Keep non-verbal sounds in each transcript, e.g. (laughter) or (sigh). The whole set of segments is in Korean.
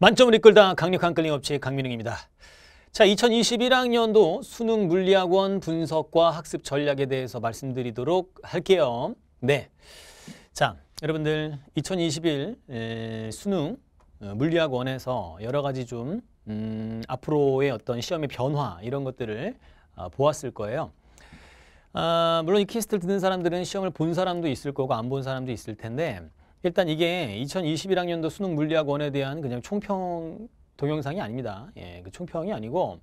만점을 이끌다 강력한 끌림 업체 강민웅입니다. 자, 2021학년도 수능 물리학원 분석과 학습 전략에 대해서 말씀드리도록 할게요. 네. 자, 여러분들 2021 수능 어, 물리학원에서 여러 가지 좀 음, 앞으로의 어떤 시험의 변화 이런 것들을 어, 보았을 거예요. 아, 물론 이 키스트를 듣는 사람들은 시험을 본 사람도 있을 거고 안 본 사람도 있을 텐데 일단 이게 2021학년도 수능 물리학 원에 대한 그냥 총평 동영상이 아닙니다. 예, 그 총평이 아니고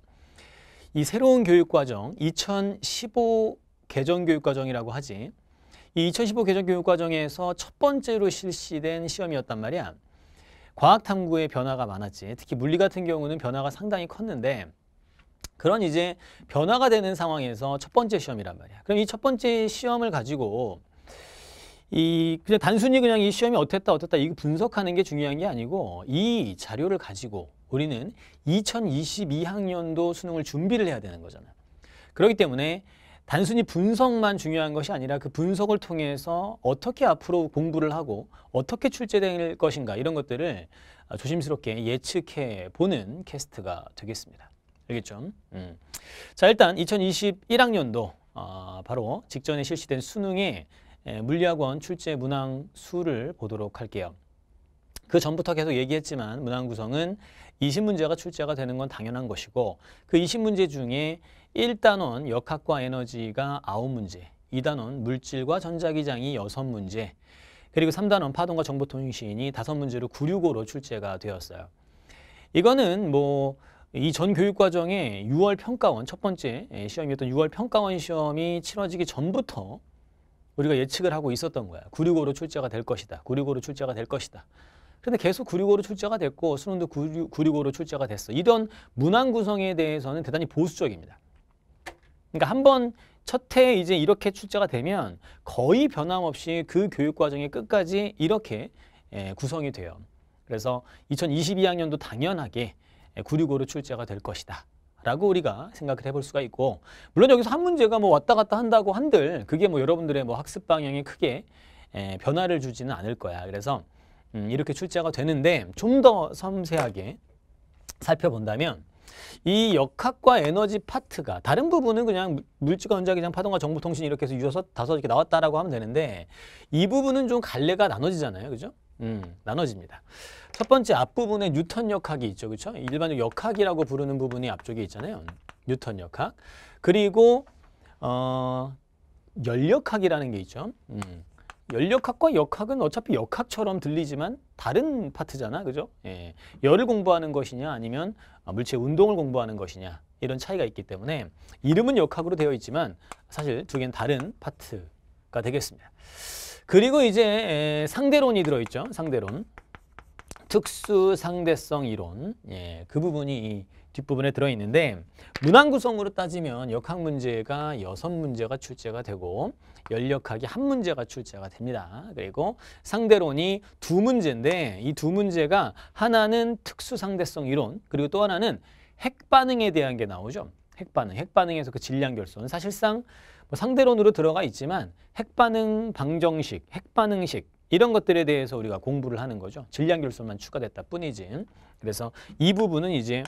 이 새로운 교육과정 2015 개정 교육과정이라고 하지 이 2015 개정 교육과정에서 첫 번째로 실시된 시험이었단 말이야. 과학탐구의 변화가 많았지. 특히 물리 같은 경우는 변화가 상당히 컸는데 그런 이제 변화가 되는 상황에서 첫 번째 시험이란 말이야. 그럼 이 첫 번째 시험을 가지고 이 그냥 단순히 그냥 이 시험이 어땠다 어땠다 이거 분석하는 게 중요한 게 아니고 이 자료를 가지고 우리는 2022학년도 수능을 준비를 해야 되는 거잖아요. 그렇기 때문에 단순히 분석만 중요한 것이 아니라 그 분석을 통해서 어떻게 앞으로 공부를 하고 어떻게 출제될 것인가 이런 것들을 조심스럽게 예측해 보는 캐스트가 되겠습니다. 알겠죠? 음. 자 일단 2021학년도 어, 아, 바로 직전에 실시된 수능의 예, 물리학원 출제 문항 수를 보도록 할게요. 그 전부터 계속 얘기했지만 문항 구성은 20문제가 출제가 되는 건 당연한 것이고 그 20문제 중에 1단원 역학과 에너지가 9문제, 2단원 물질과 전자기장이 6문제, 그리고 3단원 파동과 정보통신이 5문제로 965로 출제가 되었어요. 이거는 뭐 이 전 교육과정에 6월 평가원 첫 번째 예, 시험이었던 6월 평가원 시험이 치러지기 전부터 우리가 예측을 하고 있었던 거야. 965로 출제가 될 것이다. 965로 출제가 될 것이다. 근데 계속 965로 출제가 됐고 수능도 965로 출제가 됐어. 이런 문항 구성에 대해서는 대단히 보수적입니다. 그러니까 한번 첫해 이제 이렇게 출제가 되면 거의 변함없이 그 교육 과정의 끝까지 이렇게 예, 구성이 돼요. 그래서 2022학년도 당연하게 965로 예, 출제가 될 것이다. 라고 우리가 생각을 해볼 수가 있고 물론 여기서 한 문제가 뭐 왔다 갔다 한다고 한들 그게 뭐 여러분들의 뭐 학습 방향에 크게 에, 변화를 주지는 않을 거야. 그래서 음, 이렇게 출제가 되는데 좀 더 섬세하게 살펴본다면 이 역학과 에너지 파트가 다른 부분은 그냥 물질과 원자기장 파동과 정보통신 이렇게 해서 유어서 다섯 이렇게 나왔다라고 하면 되는데 이 부분은 좀 갈래가 나눠지잖아요. 그죠? 음, 나눠집니다. 첫 번째 앞부분에 뉴턴 역학이 있죠. 그렇죠? 일반적 역학이라고 부르는 부분이 앞쪽에 있잖아요. 뉴턴 역학. 그리고 어, 열역학이라는 게 있죠. 음. 열역학과 역학은 어차피 역학처럼 들리지만 다른 파트잖아. 그죠? 예. 열을 공부하는 것이냐 아니면 어, 물체 운동을 공부하는 것이냐 이런 차이가 있기 때문에 이름은 역학으로 되어 있지만 사실 두 개는 다른 파트가 되겠습니다. 그리고 이제 상대론이 들어있죠. 상대론. 특수 상대성 이론. 예, 그 부분이 뒷부분에 들어있는데 문항 구성으로 따지면 역학 문제가 여섯 문제가 출제가 되고 연력학이 한 문제가 출제가 됩니다. 그리고 상대론이 두 문제인데 이 두 문제가 하나는 특수 상대성 이론 그리고 또 하나는 핵 반응에 대한 게 나오죠. 핵 반응, 핵 반응에서 그 질량 결손. 사실상 뭐 상대론으로 들어가 있지만 핵반응 방정식, 핵반응식 이런 것들에 대해서 우리가 공부를 하는 거죠. 질량결손만 추가됐다 뿐이지. 그래서 이 부분은 이제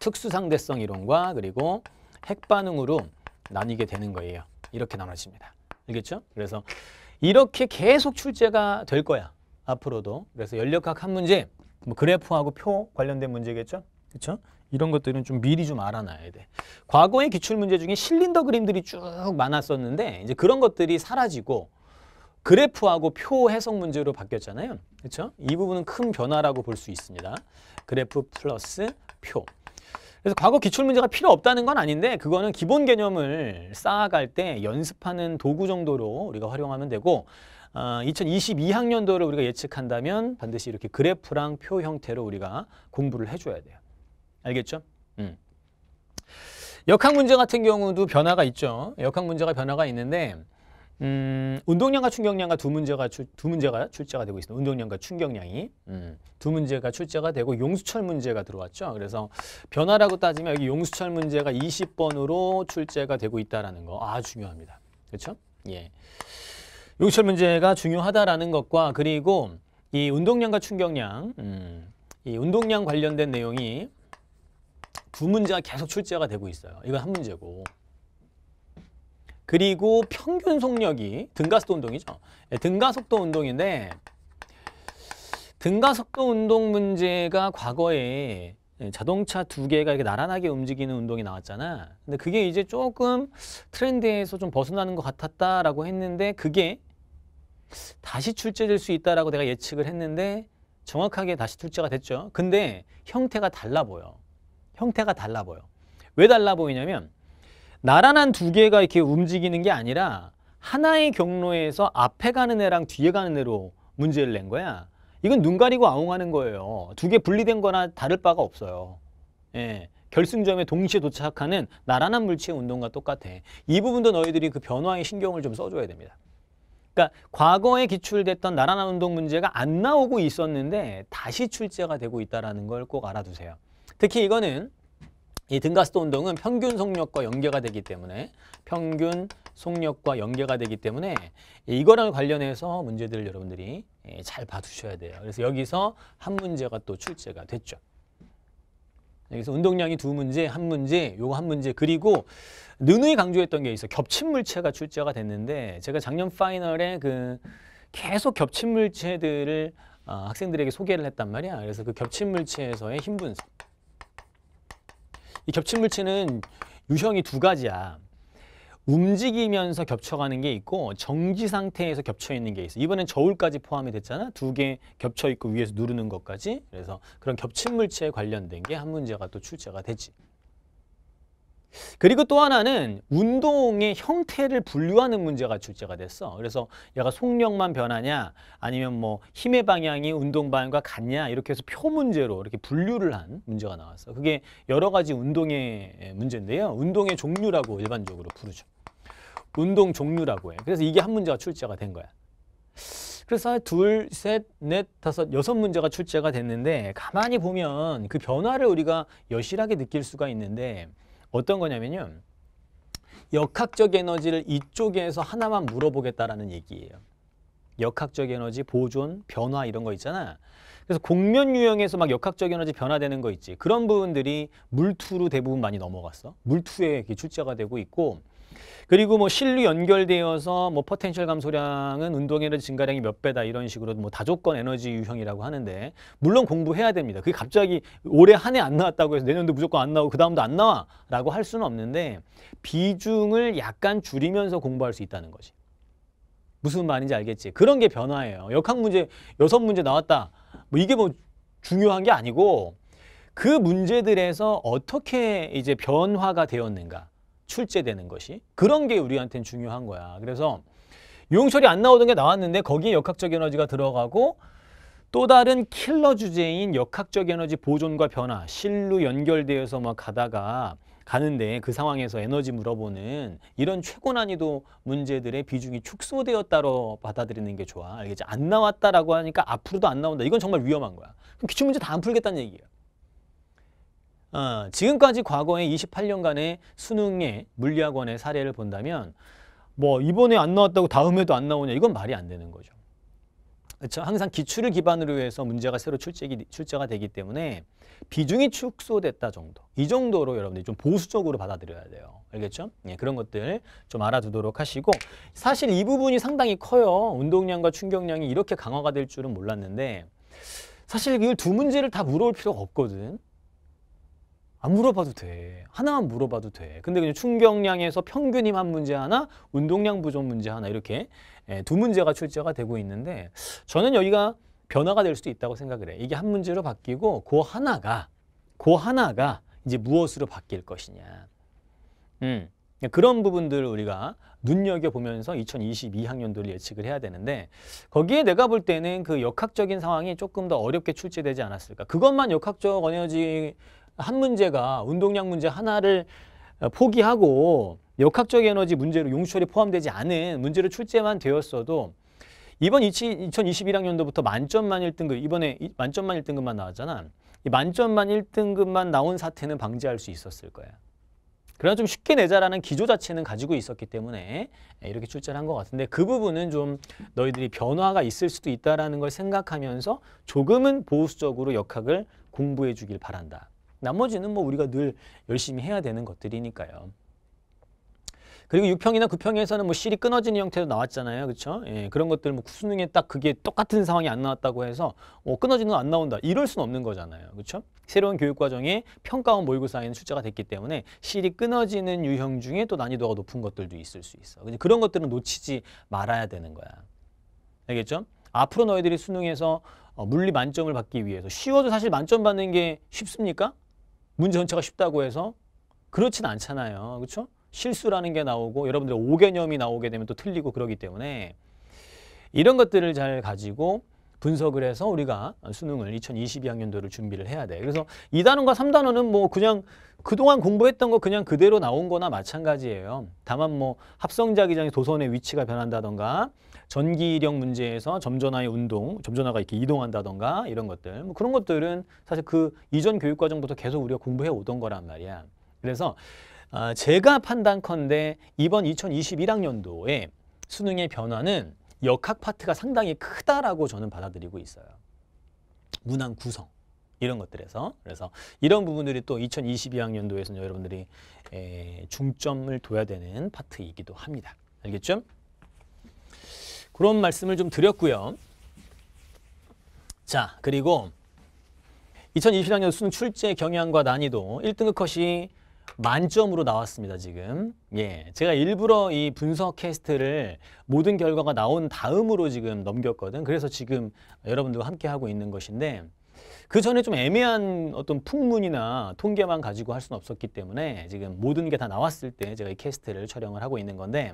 특수상대성 이론과 그리고 핵반응으로 나뉘게 되는 거예요. 이렇게 나눠집니다. 알겠죠? 그래서 이렇게 계속 출제가 될 거야. 앞으로도. 그래서 연력학 한 문제, 뭐 그래프하고 표 관련된 문제겠죠? 그렇 이런 것들은 좀 미리 좀 알아놔야 돼. 과거의 기출 문제 중에 실린더 그림들이 쭉 많았었는데 이제 그런 것들이 사라지고 그래프하고 표 해석 문제로 바뀌었잖아요. 그렇이 부분은 큰 변화라고 볼 수 있습니다. 그래프 플러스 표. 그래서 과거 기출 문제가 필요 없다는 건 아닌데 그거는 기본 개념을 쌓아갈 때 연습하는 도구 정도로 우리가 활용하면 되고 어, 2022학년도를 우리가 예측한다면 반드시 이렇게 그래프랑 표 형태로 우리가 공부를 해줘야 돼요. 알겠죠? 음. 역학 문제 같은 경우도 변화가 있죠. 역학 문제가 변화가 있는데 음, 운동량과 충격량과 두 문제가 출, 두 문제가 출제가 되고 있습니다. 운동량과 충격량이 음, 두 문제가 출제가 되고 용수철 문제가 들어왔죠. 그래서 변화라고 따지면 여기 용수철 문제가 20번으로 출제가 되고 있다라는 거, 아 중요합니다. 그렇죠? 예, 용수철 문제가 중요하다라는 것과 그리고 이 운동량과 충격량, 음, 이 운동량 관련된 내용이 두 문제가 계속 출제가 되고 있어요. 이건 한 문제고. 그리고 평균 속력이 등가속도 운동이죠. 네, 예, 등가속도 운동인데 등가속도 운동 문제가 과거에 예, 자동차 두 개가 이렇게 나란하게 움직이는 운동이 나왔잖아. 근데 그게 이제 조금 트렌드에서 좀 벗어나는 것 같았다라고 했는데 그게 다시 출제될 수 있다라고 내가 예측을 했는데 정확하게 다시 출제가 됐죠. 근데 형태가 달라 보여. 형태가 달라 보여. 왜 달라 보이냐면 나란한 두 개가 이렇게 움직이는 게 아니라 하나의 경로에서 앞에 가는 애랑 뒤에 가는 애로 문제를 낸 거야. 이건 눈 가리고 아웅하는 거예요. 두 개 분리된 거나 다를 바가 없어요. 예. 결승점에 동시에 도착하는 나란한 물체 운동과 똑같아. 이 부분도 너희들이 그 변화에 신경을 좀 써줘야 됩니다. 그러니까 과거에 기출됐던 나란한 운동 문제가 안 나오고 있었는데 다시 출제가 되고 있다는 걸 꼭 알아두세요. 특히 이거는 이 등가스도 운동은 평균 속력과 연계가 되기 때문에 평균 속력과 연계가 되기 때문에 이거랑 관련해서 문제들을 여러분들이 예, 잘 봐두셔야 돼요. 그래서 여기서 한 문제가 또 출제가 됐죠. 여기서 운동량이 두 문제, 한 문제, 요거 한 문제 그리고 느누이 강조했던 게 있어. 겹친 물체가 출제가 됐는데 제가 작년 파이널에 그 계속 겹친 물체들을 아, 학생들에게 소개를 했단 말이야. 그래서 그 겹친 물체에서의 힘 분석. 이겹친 물체는 유형이 두 가지야. 움직이면서 겹쳐가는 게 있고 정지 상태에서 겹쳐 있는 게 있어. 이번엔 저울까지 포함이 됐잖아. 두 개 겹쳐 있고 위에서 누르는 것까지. 그래서 그런 겹친 물체에 관련된 게 한 문제가 또 출제가 되지. 그리고 또 하나는 운동의 형태를 분류하는 문제가 출제가 됐어. 그래서 얘가 속력만 변하냐 아니면 뭐 힘의 방향이 운동 방향과 같냐 이렇게 해서 표 문제로 이렇게 분류를 한 문제가 나왔어. 그게 여러 가지 운동의 문제인데요. 운동의 종류라고 일반적으로 부르죠. 운동 종류라고 해. 그래서 이게 한 문제가 출제가 된 거야. 그래서 둘, 셋, 넷, 다섯, 여섯 문제가 출제가 됐는데 가만히 보면 그 변화를 우리가 여실하게 느낄 수가 있는데 어떤 거냐면요. 역학적 에너지를 이쪽에서 하나만 물어보겠다라는 얘기예요. 역학적 에너지, 보존, 변화 이런 거 있잖아. 그래서 공면 유형에서 막 역학적 에너지 변화되는 거 있지. 그런 부분들이 물투로 대부분 많이 넘어갔어. 물투에 출제가 되고 있고 그리고 뭐 실로 연결되어서 뭐 포텐셜 감소량은 운동 에너지 증가량이 몇 배다 이런 식으로 뭐 다조건 에너지 유형이라고 하는데 물론 공부해야 됩니다. 그게 갑자기 올해 한 해 안 나왔다고 해서 내년도 무조건 안 나오고 그 다음도 안 나와라고 할 수는 없는데 비중을 약간 줄이면서 공부할 수 있다는 거지. 무슨 말인지 알겠지? 그런 게 변화예요. 역학 문제 여섯 문제 나왔다. 뭐 이게 뭐 중요한 게 아니고 그 문제들에서 어떻게 이제 변화가 되었는가. 출제되는 것이 그런 게 우리한테는 중요한 거야. 그래서 용철이안 나오던 게 나왔는데 거기에 역학적 에너지가 들어가고 또 다른 킬러 주제인 역학적 에너지 보존과 변화, 실로 연결되어서 막 뭐 가다가 가는데 그 상황에서 에너지 물어보는 이런 최고 난이도 문제들의 비중이 축소되었다로 받아들이는 게 좋아. 알겠지? 안 나왔다라고 하니까 앞으로도 안 나온다. 이건 정말 위험한 거야. 그럼 기출문제 다 안 풀겠다는 얘기예요. 어, 지금까지 과거의 28년간의 수능의 물리학원의 사례를 본다면 뭐 이번에 안 나왔다고 다음에도 안 나오냐 이건 말이 안 되는 거죠. 그렇죠? 항상 기출을 기반으로 해서 문제가 새로 출제기, 출제가 되기 때문에 비중이 축소됐다 정도 이 정도로 여러분들이 좀 보수적으로 받아들여야 돼요. 알겠죠? 예, 그런 것들 좀 알아두도록 하시고 사실 이 부분이 상당히 커요. 운동량과 충격량이 이렇게 강화가 될 줄은 몰랐는데 사실 이 두 문제를 다물어볼 필요가 없거든. 안 물어봐도 돼. 하나만 물어봐도 돼. 근데 그냥 충격량에서 평균임 한 문제 하나, 운동량 부족 문제 하나 이렇게 예, 두 문제가 출제가 되고 있는데 저는 여기가 변화가 될 수도 있다고 생각을 해. 이게 한 문제로 바뀌고 그 하나가 그 하나가 이제 무엇으로 바뀔 것이냐. 음. 그런 부분들 우리가 눈여겨보면서 2022학년도를 예측을 해야 되는데 거기에 내가 볼 때는 그 역학적인 상황이 조금 더 어렵게 출제되지 않았을까. 그것만 역학적 에너지 한 문제가 운동량 문제 하나를 어, 포기하고 역학적 에너지 문제로 용출이 포함되지 않은 문제로 출제만 되었어도 이번 2021학년도부터 만점만 1등급 이번에 만점만 1등급만 나왔잖아. 이 만점만 1등급만 나온 사태는 방지할 수 있었을 거야. 그러나 좀 쉽게 내자라는 기조 자체는 가지고 있었기 때문에 예, 이렇게 출제를 한 것 같은데 그 부분은 좀 너희들이 변화가 있을 수도 있다는 걸 생각하면서 조금은 보수적으로 역학을 공부해 주길 바란다. 나머지는 뭐 우리가 늘 열심히 해야 되는 것들이니까요. 그리고 6평이나 9평에서는 뭐 실이 끊어지는 형태도 나왔잖아요. 그렇죠? 예, 그런 것들 뭐 수능에 딱 그게 똑같은 상황이 안 나왔다고 해서 어, 끊어지는 건 안 나온다. 이럴 수는 없는 거잖아요. 그렇죠? 새로운 교육 과정에 평가원 모의고사에는 출제가 됐기 때문에 실이 끊어지는 유형 중에 또 난이도가 높은 것들도 있을 수 있어. 그런 것들은 놓치지 말아야 되는 거야. 알겠죠? 앞으로 너희들이 수능에서 어, 물리 만점을 받기 위해서 쉬워도 사실 만점 받는 게 쉽습니까? 문제 전체가 쉽다고 해서 그렇진 않잖아요. 그렇죠? 실수라는 게 나오고 여러분들의 오개념이 나오게 되면 또 틀리고 그러기 때문에 이런 것들을 잘 가지고 분석을 해서 우리가 수능을 2022학년도를 준비를 해야 돼. 그래서 이단원과삼단원은뭐 그냥 그동안 공부했던 거 그냥 그대로 나온 거나 마찬가지예요. 다만 뭐 합성자 기장의 도선의 위치가 변한다던가 전기 이력 문제에서 점전화의 운동, 점전화가 이렇게 이동한다던가 이런 것들 뭐 그런 것들은 사실 그 이전 교육 과정부터 계속 우리가 공부해 오던 거란 말이야. 그래서 아, 제가 판단컨대 이번 2021학년도에 수능의 변화는 역학 파트가 상당히 크다라고 저는 받아들이고 있어요. 문항 구성 이런 것들에서 그래서 이런 부분들이 또 2022학년도에서는 여러분들이 에, 중점을 둬야 되는 파트이기도 합니다. 알겠죠? 그런 말씀을 좀 드렸고요. 자, 그리고 2023년 수능 출제 경향과 난이도 1등급 컷이 만점으로 나왔습니다, 지금. 예. 제가 일부러 이 분석 캐스트를 모든 결과가 나온 다음으로 지금 넘겼거든. 그래서 지금 여러분들과 함께 하고 있는 것인데 그 전에 좀 애매한 어떤 풍문이나 통계만 가지고 할 수는 없었기 때문에 지금 모든 게 다 나왔을 때 제가 이 캐스트를 촬영을 하고 있는 건데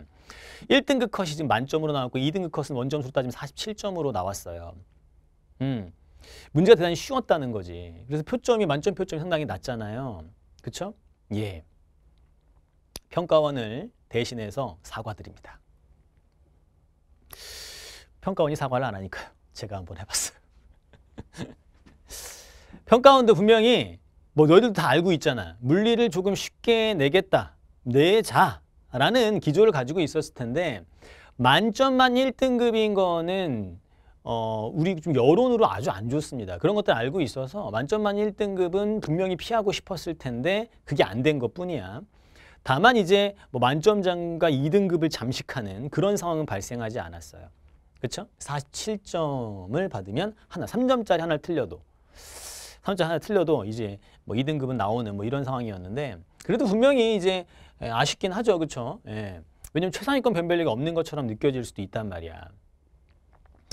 1등급 컷이 지금 만점으로 나왔고 2등급 컷은 원점수로 따지면 47점으로 나왔어요. 음. 문제가 대단히 쉬웠다는 거지. 그래서 표점이 만점 표점이 상당히 낮잖아요. 그렇죠? 예. 평가원을 대신해서 사과드립니다. 평가원이 사과를 안 하니까요. 제가 한번 해봤어요. (laughs) 평가원도 분명히 뭐 너희들도 다 알고 있잖아. 물리를 조금 쉽게 내겠다. 내자라는 기조를 가지고 있었을 텐데 만점만 1등급인 거는 어, 우리 좀 여론으로 아주 안 좋습니다. 그런 것들 알고 있어서 만점만 1등급은 분명히 피하고 싶었을 텐데 그게 안 된 것 뿐이야. 다만 이제 뭐 만점장과 2등급을 잠식하는 그런 상황은 발생하지 않았어요. 그렇죠? 47점을 받으면 하나, 3점짜리 하나를 틀려도 3점 하나 틀려도 이제 뭐 2등급은 나오는 뭐 이런 상황이었는데 그래도 분명히 이제 예, 아쉽긴 하죠. 그렇죠? 예. 왜냐면 최상위권 변별리가 없는 것처럼 느껴질 수도 있단 말이야.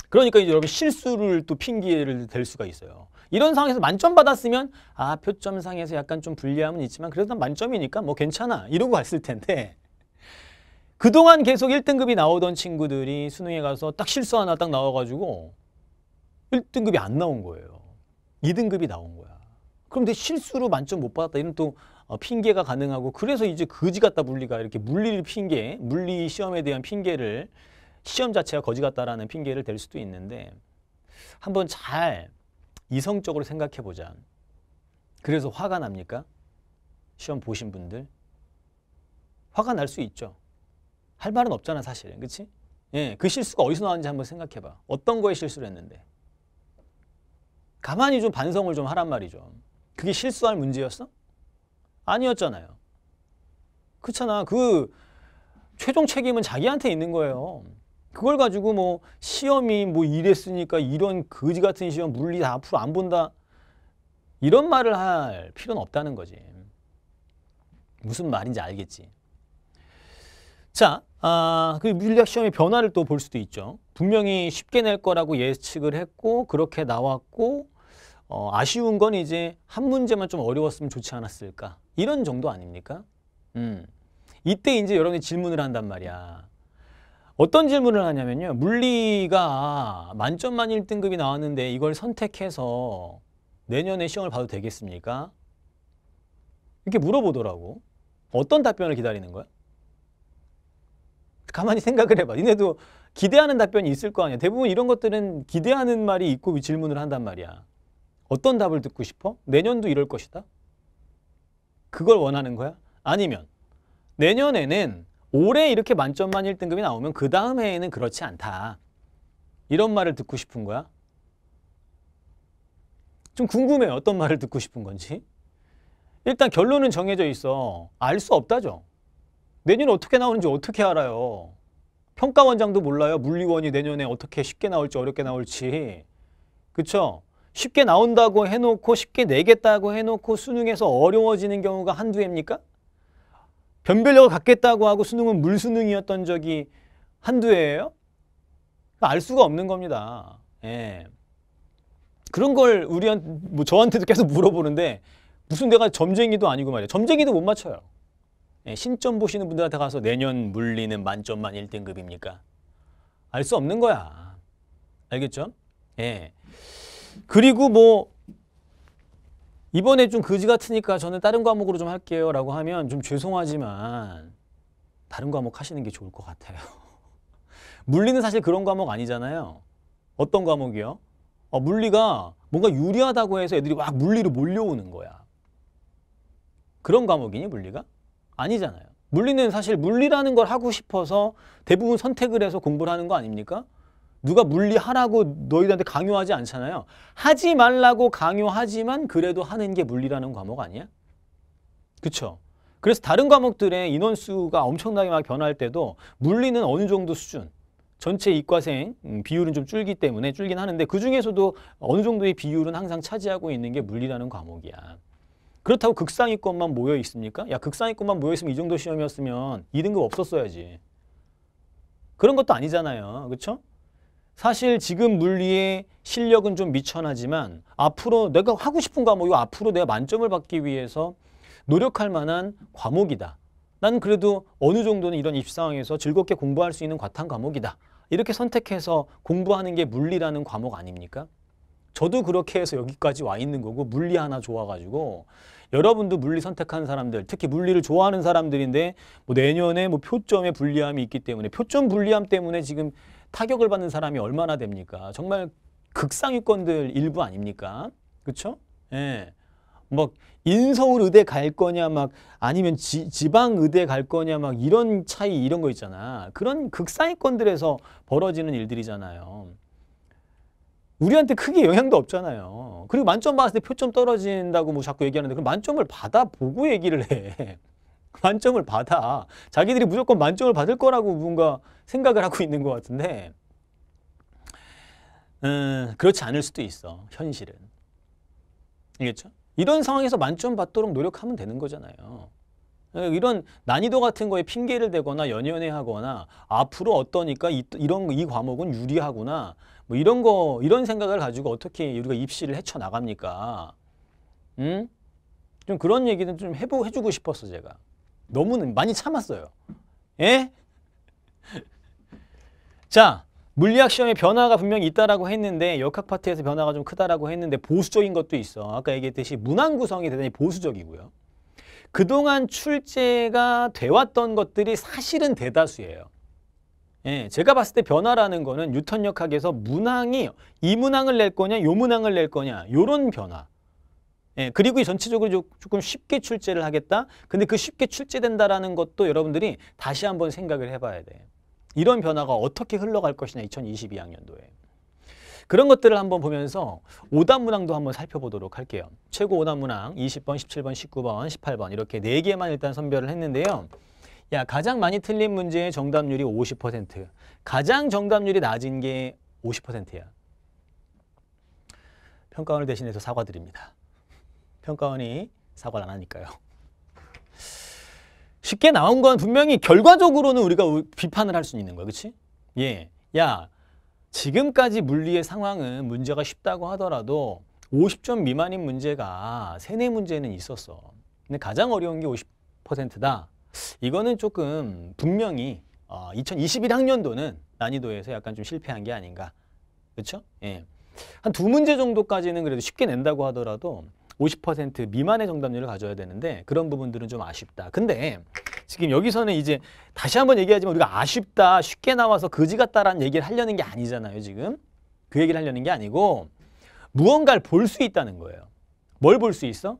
그러니까 이제 여러분 실수를 또 핑계를 댈 수가 있어요. 이런 상황에서 만점 받았으면 아 표점상에서 약간 좀 불리함은 있지만 그래도 만점이니까 뭐 괜찮아 이러고 갔을 텐데 (laughs) 그동안 계속 1등급이 나오던 친구들이 수능에 가서 딱 실수 하나 딱 나와가지고 1등급이 안 나온 거예요. 2등급이 나온 거야. 그럼 내 실수로 만점 못 받았다 이런 또 어, 핑계가 가능하고 그래서 이제 거지 같다 물리가 이렇게 물리를 핑계, 물리 시험에 대한 핑계를 시험 자체가 거지 같다라는 핑계를 댈 수도 있는데 한번 잘 이성적으로 생각해 보자. 그래서 화가 납니까? 시험 보신 분들 화가 날 수 있죠. 할 말은 없잖아 사실은, 그렇 예, 그 실수가 어디서 나왔는지 한번 생각해봐. 어떤 거에 실수를 했는데. 가만히 좀 반성을 좀 하란 말이죠. 그게 실수할 문제였어? 아니었잖아요. 그렇잖아. 그 최종 책임은 자기한테 있는 거예요. 그걸 가지고 뭐 시험이 뭐 이랬으니까 이런 거지 같은 시험 물리 다 앞으로 안 본다. 이런 말을 할 필요는 없다는 거지. 무슨 말인지 알겠지. 자, 아, 그 물리학 시험의 변화를 또 볼 수도 있죠. 분명히 쉽게 낼 거라고 예측을 했고 그렇게 나왔고 어, 아쉬운 건 이제 한 문제만 좀 어려웠으면 좋지 않았을까 이런 정도 아닙니까? 음. 이때 이제 여러분이 질문을 한단 말이야. 어떤 질문을 하냐면요. 물리가 만점 만 1등급이 나왔는데 이걸 선택해서 내년에 시험을 봐도 되겠습니까? 이렇게 물어보더라고. 어떤 답변을 기다리는 거야? 가만히 생각을 해봐. 니네도 기대하는 답변이 있을 거 아니야. 대부분 이런 것들은 기대하는 말이 있고 질문을 한단 말이야. 어떤 답을 듣고 싶어? 내년도 이럴 것이다? 그걸 원하는 거야? 아니면 내년에는 올해 이렇게 만점만 1등급이 나오면 그 다음 해에는 그렇지 않다. 이런 말을 듣고 싶은 거야? 좀 궁금해 요 어떤 말을 듣고 싶은 건지. 일단 결론은 정해져 있어. 알 수 없다죠. 내년 어떻게 나오는지 어떻게 알아요. 평가원장도 몰라요. 물리원이 내년에 어떻게 쉽게 나올지 어렵게 나올지. 그쵸? 쉽게 나온다고 해놓고 쉽게 내겠다고 해놓고 수능에서 어려워지는 경우가 한두 해입니까? 변별력을 갖겠다고 하고 수능은 물수능이었던 적이 한두 해예요? 알 수가 없는 겁니다. 예. 그런 걸 우리한테, 뭐 저한테도 계속 물어보는데 무슨 내가 점쟁이도 아니고 말이에 점쟁이도 못 맞춰요. 예, 신점 보시는 분들한테 가서 내년 물리는 만점만 1등급입니까? 알 수 없는 거야. 알겠죠? 예. 그리고 뭐 이번에 좀 그지 같으니까 저는 다른 과목으로 좀 할게요 라고 하면 좀 죄송하지만 다른 과목 하시는 게 좋을 것 같아요. (laughs) 물리는 사실 그런 과목 아니잖아요. 어떤 과목이요? 어, 물리가 뭔가 유리하다고 해서 애들이 막 물리로 몰려오는 거야. 그런 과목이니 물리가? 아니잖아요. 물리는 사실 물리라는 걸 하고 싶어서 대부분 선택을 해서 공부를 하는 거 아닙니까? 누가 물리하라고 너희들한테 강요하지 않잖아요. 하지 말라고 강요하지만 그래도 하는 게 물리라는 과목 아니야? 그렇죠? 그래서 다른 과목들의 인원수가 엄청나게 막 변할 때도 물리는 어느 정도 수준 전체 이과생 음, 비율은 좀 줄기 때문에 줄긴 하는데 그중에서도 어느 정도의 비율은 항상 차지하고 있는 게 물리라는 과목이야. 그렇다고 극상위권만 모여 있습니까? 야 극상위권만 모여 있으면 이 정도 시험이었으면 2등급 없었어야지. 그런 것도 아니잖아요. 그렇죠? 사실 지금 물리의 실력은 좀 미천하지만 앞으로 내가 하고 싶은 과목이고 앞으로 내가 만점을 받기 위해서 노력할 만한 과목이다. 나 그래도 어느 정도는 이런 입시 상황에서 즐겁게 공부할 수 있는 과탐 과목이다. 이렇게 선택해서 공부하는 게 물리라는 과목 아닙니까? 저도 그렇게 해서 여기까지 와 있는 거고 물리 하나 좋아가지고 여러분도 물리 선택한 사람들, 특히 물리를 좋아하는 사람들인데 뭐 내년에 뭐 표점의 불리함이 있기 때문에 표점 불리함 때문에 지금 타격을 받는 사람이 얼마나 됩니까? 정말 극상위권들 일부 아닙니까? 그렇죠? 예. 막 인서울 의대 갈 거냐 막 아니면 지, 지방 의대 갈 거냐 막 이런 차이 이런 거 있잖아. 그런 극상위권들에서 벌어지는 일들이잖아요. 우리한테 크게 영향도 없잖아요. 그리고 만점 받았을 때 표점 떨어진다고 뭐 자꾸 얘기하는데 그럼 만점을 받아보고 얘기를 해. (laughs) 만점을 받아. 자기들이 무조건 만점을 받을 거라고 뭔가 생각을 하고 있는 것 같은데 음, 그렇지 않을 수도 있어. 현실은. 알겠죠? 이런 상황에서 만점 받도록 노력하면 되는 거잖아요. 이런 난이도 같은 거에 핑계를 대거나 연연해 하거나 앞으로 어떠니까 이, 런이 과목은 유리하구나 뭐 이런 거 이런 생각을 가지고 어떻게 우리가 입시를 헤쳐 나갑니까? 음? 좀 그런 얘기는 좀 해보 해주고 싶었어 제가. 너무 많이 참았어요. 예? (laughs) 자, 물리학 시험에 변화가 분명히 있다라고 했는데 역학 파트에서 변화가 좀 크다라고 했는데 보수적인 것도 있어. 아까 얘기했듯이 문항 구성이 대단히 보수적이고요. 그동안 출제가 돼왔던 것들이 사실은 대다수예요. 예, 제가 봤을 때 변화라는 거는 뉴턴 역학에서 문항이 이 문항을 낼 거냐, 요 문항을 낼 거냐, 요런 변화. 예, 그리고 전체적으로 조금 쉽게 출제를 하겠다. 근데 그 쉽게 출제된다라는 것도 여러분들이 다시 한번 생각을 해봐야 돼. 이런 변화가 어떻게 흘러갈 것이냐, 2022학년도에. 그런 것들을 한번 보면서 오답 문항도 한번 살펴보도록 할게요. 최고 오답 문항 20번, 17번, 19번, 18번 이렇게 4개만 일단 선별을 했는데요. 야 가장 많이 틀린 문제의 정답률이 50% 가장 정답률이 낮은 게 50%야. 평가원을 대신해서 사과드립니다. 평가원이 사과를 안 하니까요. 쉽게 나온 건 분명히 결과적으로는 우리가 비판을 할 수 있는 거야. 그치? 예. 야, 지금까지 물리의 상황은 문제가 쉽다고 하더라도 50점 미만인 문제가 세네 문제는 있었어. 근데 가장 어려운 게 50%다. 이거는 조금 분명히 어, 2021학년도는 난이도에서 약간 좀 실패한 게 아닌가. 그렇죠? 예. 한 두 문제 정도까지는 그래도 쉽게 낸다고 하더라도 50% 미만의 정답률을 가져야 되는데 그런 부분들은 좀 아쉽다. 근데 지금 여기서는 이제 다시 한번 얘기하지만 우리가 아쉽다, 쉽게 나와서 거지 같다라는 얘기를 하려는 게 아니잖아요, 지금. 그 얘기를 하려는 게 아니고 무언가를 볼 수 있다는 거예요. 뭘 볼 수 있어?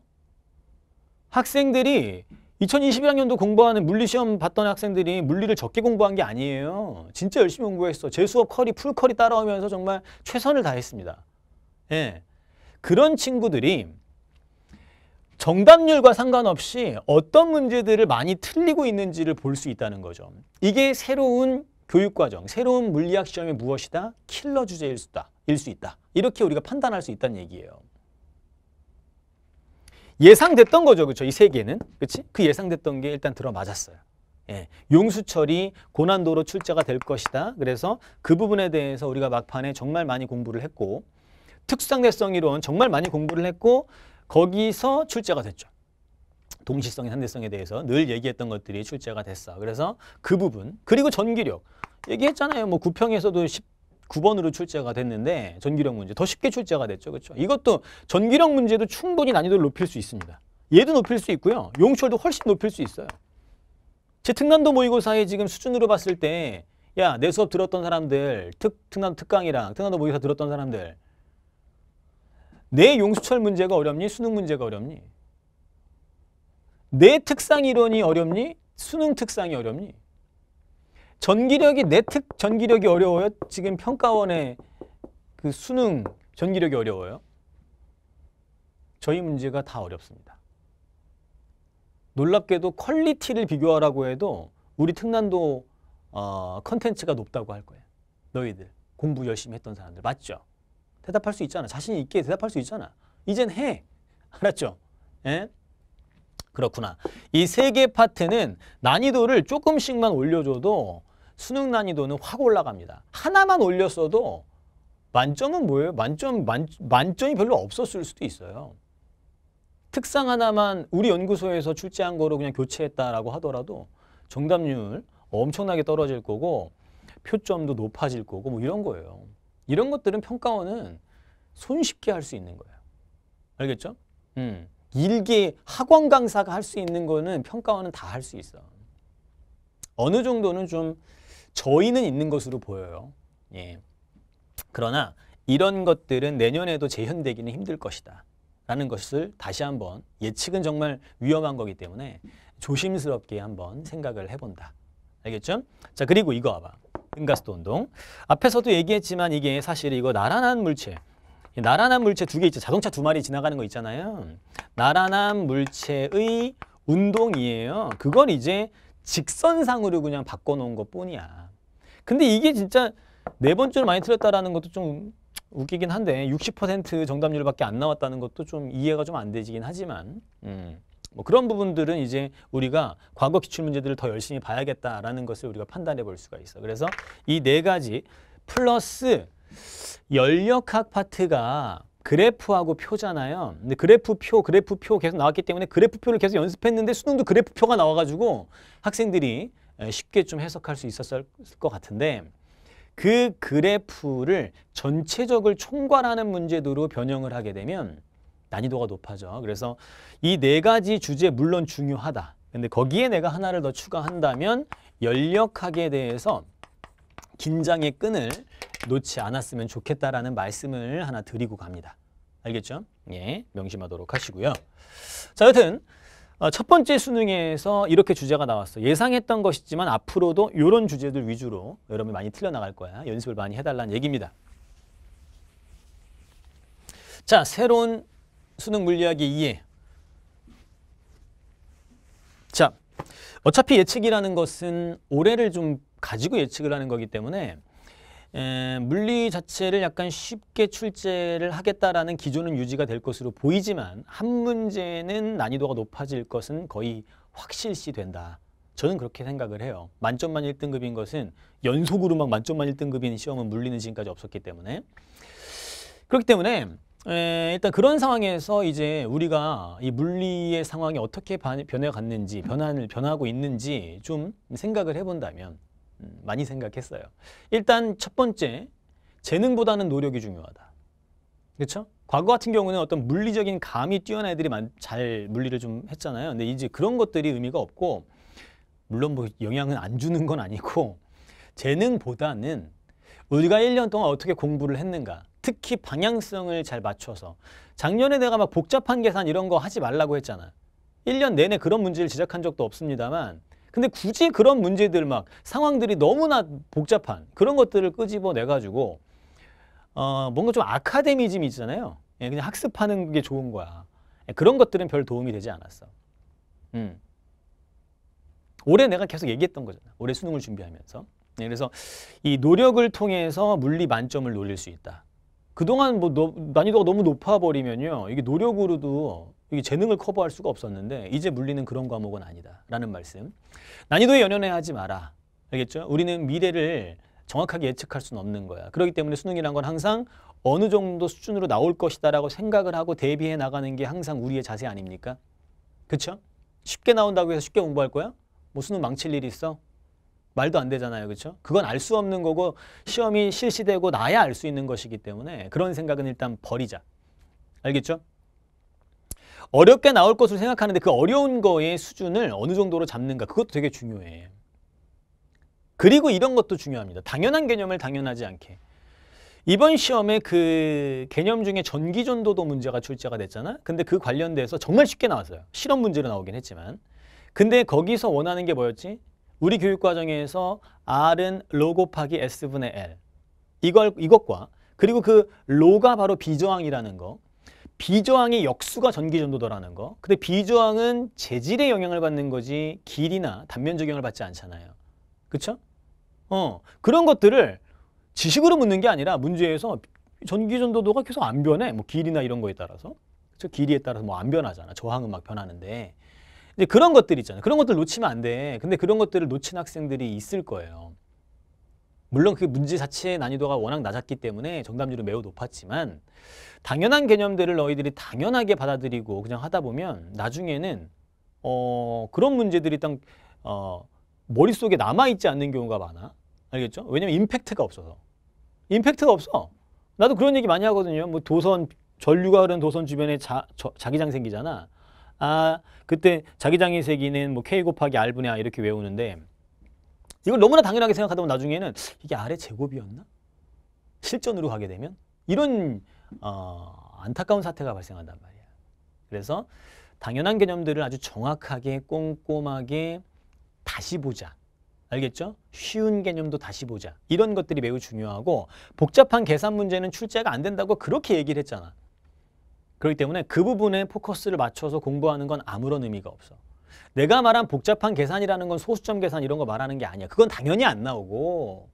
학생들이 2021학년도 공부하는 물리시험 봤던 학생들이 물리를 적게 공부한 게 아니에요. 진짜 열심히 공부했어. 제 수업 커리, 풀 커리 따라오면서 정말 최선을 다했습니다. 예. 그런 친구들이 정답률과 상관없이 어떤 문제들을 많이 틀리고 있는지를 볼 수 있다는 거죠. 이게 새로운 교육과정, 새로운 물리학 시험의 무엇이다? 킬러 주제일 수일수 있다. 이렇게 우리가 판단할 수 있다는 얘기예요. 예상됐던 거죠. 그렇죠? 이세 개는. 그렇지? 그 예상됐던 게 일단 들어맞았어요. 예. 용수철이 고난도로 출제가 될 것이다. 그래서 그 부분에 대해서 우리가 막판에 정말 많이 공부를 했고 특수상대성 이론 정말 많이 공부를 했고 거기서 출제가 됐죠. 동시성, 상대성에 대해서 늘 얘기했던 것들이 출제가 됐어. 그래서 그 부분 그리고 전기력 얘기했잖아요. 뭐 구평에서도 10 9번으로 출제가 됐는데 전기력 문제 더 쉽게 출제가 됐죠. 그렇죠? 이것도 전기력 문제도 충분히 난이도를 높일 수 있습니다. 얘도 높일 수 있고요. 용철도 훨씬 높일 수 있어요. 제 특난도 모의고사의 지금 수준으로 봤을 때 야, 내 수업 들었던 사람들, 특, 특난 특강이랑 특난도 모의고사 들었던 사람들 내 용수철 문제가 어렵니? 수능 문제가 어렵니? 내 특상 이론이 어렵니? 수능 특상이 어렵니? 전기력이 내 특 전기력이 어려워요? 지금 평가원의 그 수능 전기력이 어려워요? 저희 문제가 다 어렵습니다. 놀랍게도 퀄리티를 비교하라고 해도 우리 특난도 어, 컨텐츠가 어, 높다고 할 거예요. 너희들 공부 열심히 했던 사람들 맞죠? 대답할 수 있잖아. 자신 있게 대답할 수 있잖아. 이젠 해. 알았죠? 에? 예? 그렇구나. 이 세 개 파트는 난이도를 조금씩만 올려줘도 수능 난이도는 확 올라갑니다. 하나만 올렸어도 만점은 뭐예요? 만점, 만, 만점이 별로 없었을 수도 있어요. 특상 하나만 우리 연구소에서 출제한 거로 그냥 교체했다라고 하더라도 정답률 엄청나게 떨어질 거고 표점도 높아질 거고 뭐 이런 거예요. 이런 것들은 평가원은 손쉽게 할 수 있는 거예요. 알겠죠? 음. 일기 학원 강사가 할 수 있는 거는 평가원은 다 할 수 있어. 어느 정도는 좀 저희는 있는 것으로 보여요. 예. 그러나 이런 것들은 내년에도 재현되기는 힘들 것이다. 라는 것을 다시 한번 예측은 정말 위험한 거기 때문에 조심스럽게 한번 생각을 해본다. 알겠죠? 자 그리고 이거 봐봐. 등가스도 운동. 앞에서도 얘기했지만 이게 사실 이거 나란한 물체. 나란한 물체 두 개 있죠. 자동차 두 마리 지나가는 거 있잖아요. 나란한 물체의 운동이에요. 그걸 이제 직선상으로 그냥 바꿔놓은 것 뿐이야. 근데 이게 진짜 네 번째로 많이 틀렸다라는 것도 좀 웃기긴 한데 60% 정답률밖에 안 나왔다는 것도 좀 이해가 좀 안 되지긴 하지만 음. 뭐 그런 부분들은 이제 우리가 과거 기출문제들을 더 열심히 봐야겠다라는 것을 우리가 판단해 볼 수가 있어. 그래서 이 네 가지 플러스 연력학 파트가 그래프하고 표잖아요. 근데 그래프 표, 그래프 표 계속 나왔기 때문에 그래프 표를 계속 연습했는데 수능도 그래프 표가 나와가지고 학생들이 쉽게 좀 해석할 수 있었을 것 같은데 그 그래프를 전체적을 총괄하는 문제도로 변형을 하게 되면 난이도가 높아져. 그래서 이 네 가지 주제 물론 중요하다. 근데 거기에 내가 하나를 더 추가한다면 연력학에 대해서 긴장의 끈을 놓지 않았으면 좋겠다라는 말씀을 하나 드리고 갑니다. 알겠죠? 예, 명심하도록 하시고요. 자, 여튼 어, 첫 번째 수능에서 이렇게 주제가 나왔어. 예상했던 것이지만 앞으로도 이런 주제들 위주로 여러분이 많이 틀려나갈 거야. 연습을 많이 해달라는 얘기입니다. 자, 새로운 수능 물리학의 이해. 자, 어차피 예측이라는 것은 올해를 좀 가지고 예측을 하는 거기 때문에 에, 물리 자체를 약간 쉽게 출제를 하겠다라는 기조는 유지가 될 것으로 보이지만 한 문제는 난이도가 높아질 것은 거의 확실시 된다. 저는 그렇게 생각을 해요. 만점만 1등급인 것은 연속으로 막 만점만 1등급인 시험은 물리는 지금까지 없었기 때문에 그렇기 때문에 에, 일단 그런 상황에서 이제 우리가 이 물리의 상황이 어떻게 변해갔는지 변화를 변하고 있는지 좀 생각을 해본다면 많이 생각했어요. 일단 첫 번째, 재능보다는 노력이 중요하다. 그렇죠? 과거 같은 경우는 어떤 물리적인 감이 뛰어난 애들이 잘 물리를 좀 했잖아요. 근데 이제 그런 것들이 의미가 없고 물론 뭐 영향은 안 주는 건 아니고 재능보다는 우리가 1년 동안 어떻게 공부를 했는가 특히 방향성을 잘 맞춰서 작년에 내가 막 복잡한 계산 이런 거 하지 말라고 했잖아. 1년 내내 그런 문제를 지적한 적도 없습니다만 근데 굳이 그런 문제들 막 상황들이 너무나 복잡한 그런 것들을 끄집어내가지고 어, 뭔가 좀 아카데미즘이 있잖아요. 예, 그냥 학습하는 게 좋은 거야. 예, 그런 것들은 별 도움이 되지 않았어. 음. 올해 내가 계속 얘기했던 거잖아. 올해 수능을 준비하면서. 예, 그래서 이 노력을 통해서 물리 만점을 노릴 수 있다. 그동안 뭐 너, 난이도가 너무 높아 버리면요. 이게 노력으로도 이게 재능을 커버할 수가 없었는데 이제 물리는 그런 과목은 아니다라는 말씀. 난이도에 연연해 하지 마라. 알겠죠? 우리는 미래를 정확하게 예측할 수는 없는 거야. 그렇기 때문에 수능이란 건 항상 어느 정도 수준으로 나올 것이다라고 생각을 하고 대비해 나가는 게 항상 우리의 자세 아닙니까? 그쵸 쉽게 나온다고 해서 쉽게 공부할 거야? 뭐 수능 망칠 일이 있어? 말도 안 되잖아요. 그쵸 그건 알 수 없는 거고 시험이 실시되고 나야 알 수 있는 것이기 때문에 그런 생각은 일단 버리자. 알겠죠? 어렵게 나올 것으로 생각하는데 그 어려운 거의 수준을 어느 정도로 잡는가 그것도 되게 중요해. 그리고 이런 것도 중요합니다. 당연한 개념을 당연하지 않게. 이번 시험에 그 개념 중에 전기전도도 문제가 출제가 됐잖아. 근데 그 관련돼서 정말 쉽게 나왔어요. 실험 문제로 나오긴 했지만. 근데 거기서 원하는 게 뭐였지? 우리 교육과정에서 R은 로 곱하기 S분의 L. 이걸, 이것과 그리고 그 로가 바로 비저항이라는 거. 비저항의 역수가 전기전도더라는 거. 근데 비저항은 재질에 영향을 받는 거지 길이나 단면적 영향을 받지 않잖아요. 그쵸? 어, 그런 것들을 지식으로 묻는 게 아니라 문제에서 전기전도도가 계속 안 변해. 뭐 길이나 이런 거에 따라서. 그쵸? 길이에 따라서 뭐 안 변하잖아. 저항은 막 변하는데. 이제 그런 것들 있잖아요. 그런 것들 놓치면 안 돼. 근데 그런 것들을 놓친 학생들이 있을 거예요. 물론 그 문제 자체의 난이도가 워낙 낮았기 때문에 정답률은 매우 높았지만 당연한 개념들을 너희들이 당연하게 받아들이고 그냥 하다 보면 나중에는 어 그런 문제들이 딱 어, 머릿속에 남아있지 않는 경우가 많아. 알겠죠? 왜냐면 임팩트가 없어서. 임팩트가 없어. 나도 그런 얘기 많이 하거든요. 뭐 도선, 전류가 흐른 도선 주변에 자, 저, 자기장 생기잖아. 아, 그때 자기장이 생기는 뭐 K 곱하기 R분의 A 이렇게 외우는데 이걸 너무나 당연하게 생각하다 보면 나중에는 이게 아래 제곱이었나? 실전으로 가게 되면 이런 어, 안타까운 사태가 발생한단 말이야. 그래서 당연한 개념들을 아주 정확하게 꼼꼼하게 다시 보자. 알겠죠? 쉬운 개념도 다시 보자. 이런 것들이 매우 중요하고 복잡한 계산 문제는 출제가 안 된다고 그렇게 얘기를 했잖아. 그렇기 때문에 그 부분에 포커스를 맞춰서 공부하는 건 아무런 의미가 없어. 내가 말한 복잡한 계산이라는 건 소수점 계산 이런 거 말하는 게 아니야. 그건 당연히 안 나오고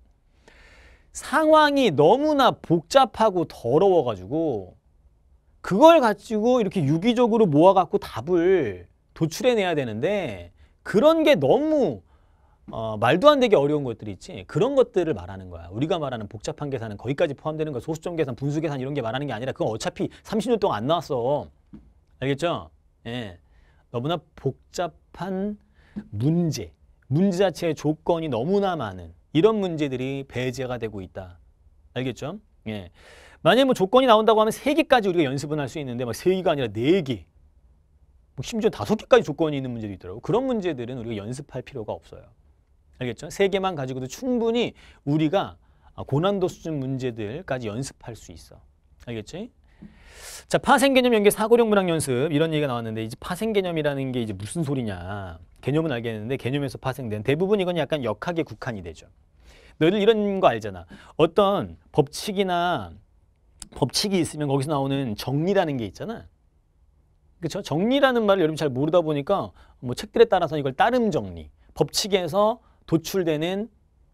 상황이 너무나 복잡하고 더러워가지고 그걸 가지고 이렇게 유기적으로 모아갖고 답을 도출해내야 되는데 그런 게 너무 어, 말도 안 되게 어려운 것들이 있지 그런 것들을 말하는 거야 우리가 말하는 복잡한 계산은 거기까지 포함되는 거야 소수점 계산 분수 계산 이런 게 말하는 게 아니라 그건 어차피 30년 동안 안 나왔어 알겠죠 예 너무나 복잡한 문제, 문제 자체의 조건이 너무나 많은 이런 문제들이 배제가 되고 있다. 알겠죠? 예. 만약에 뭐 조건이 나온다고 하면 세개까지 우리가 연습은 할 수 있는데 막 뭐 세개가 아니라 네개 뭐 심지어 다 개까지 조건이 있는 문제도 있더라고요. 그런 문제들은 우리가 연습할 필요가 없어요. 알겠죠? 세개만 가지고도 충분히 우리가 아, 고난도 수준 문제들까지 연습할 수 있어. 알겠지? 자, 파생 개념 연계 사고력 문학 연습 이런 얘기가 나왔는데 이제 파생 개념이라는 게 이제 무슨 소리냐. 개념은 알겠는데 개념에서 파생된 대부분 이건 약간 역학의 국한이 되죠. 너희들 이런 거 알잖아. 어떤 법칙이나 법칙이 있으면 거기서 나오는 정리라는 게 있잖아. 그렇죠? 정리라는 말을 여러분 잘 모르다 보니까 뭐 책들에 따라서 이걸 따름 정리, 법칙에서 도출되는